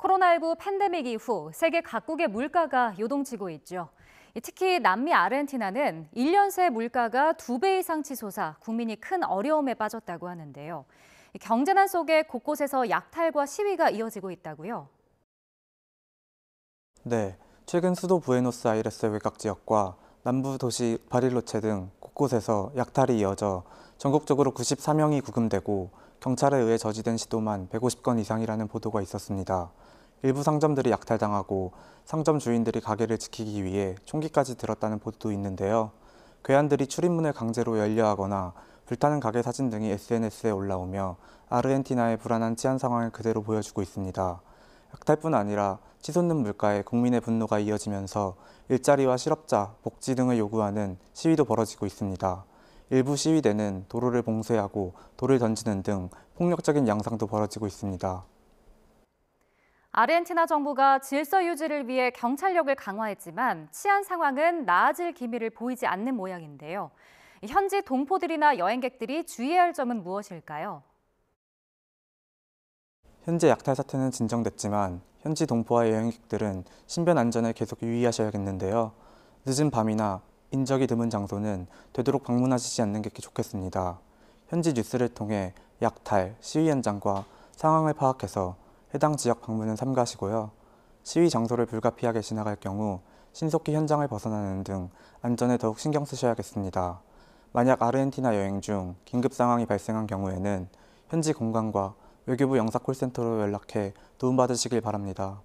코로나19 팬데믹 이후 세계 각국의 물가가 요동치고 있죠. 특히 남미 아르헨티나는 1년 새 물가가 2배 이상 치솟아 국민이 큰 어려움에 빠졌다고 하는데요. 경제난 속에 곳곳에서 약탈과 시위가 이어지고 있다고요. 네, 최근 수도 부에노스아이레스 외곽 지역과 남부 도시 바릴로체 등 곳곳에서 약탈이 이어져 전국적으로 94명이 구금되고 경찰에 의해 저지된 시도만 150건 이상이라는 보도가 있었습니다. 일부 상점들이 약탈당하고 상점 주인들이 가게를 지키기 위해 총기까지 들었다는 보도도 있는데요. 괴한들이 출입문을 강제로 열려하거나 불타는 가게 사진 등이 SNS에 올라오며 아르헨티나의 불안한 치안 상황을 그대로 보여주고 있습니다. 약탈뿐 아니라 치솟는 물가에 국민의 분노가 이어지면서 일자리와 실업자, 복지 등을 요구하는 시위도 벌어지고 있습니다. 일부 시위대는 도로를 봉쇄하고 돌을 던지는 등 폭력적인 양상도 벌어지고 있습니다. 아르헨티나 정부가 질서 유지를 위해 경찰력을 강화했지만 치안 상황은 나아질 기미를 보이지 않는 모양인데요. 현지 동포들이나 여행객들이 주의해야 할 점은 무엇일까요? 현재 약탈 사태는 진정됐지만 현지 동포와 여행객들은 신변 안전을 계속 유의하셔야겠는데요. 늦은 밤이나 인적이 드문 장소는 되도록 방문하시지 않는 게 좋겠습니다. 현지 뉴스를 통해 약탈, 시위 현장과 상황을 파악해서 해당 지역 방문은 삼가시고요. 시위 장소를 불가피하게 지나갈 경우 신속히 현장을 벗어나는 등 안전에 더욱 신경 쓰셔야겠습니다. 만약 아르헨티나 여행 중 긴급 상황이 발생한 경우에는 현지 공간과 외교부 영사콜센터로 연락해 도움받으시길 바랍니다.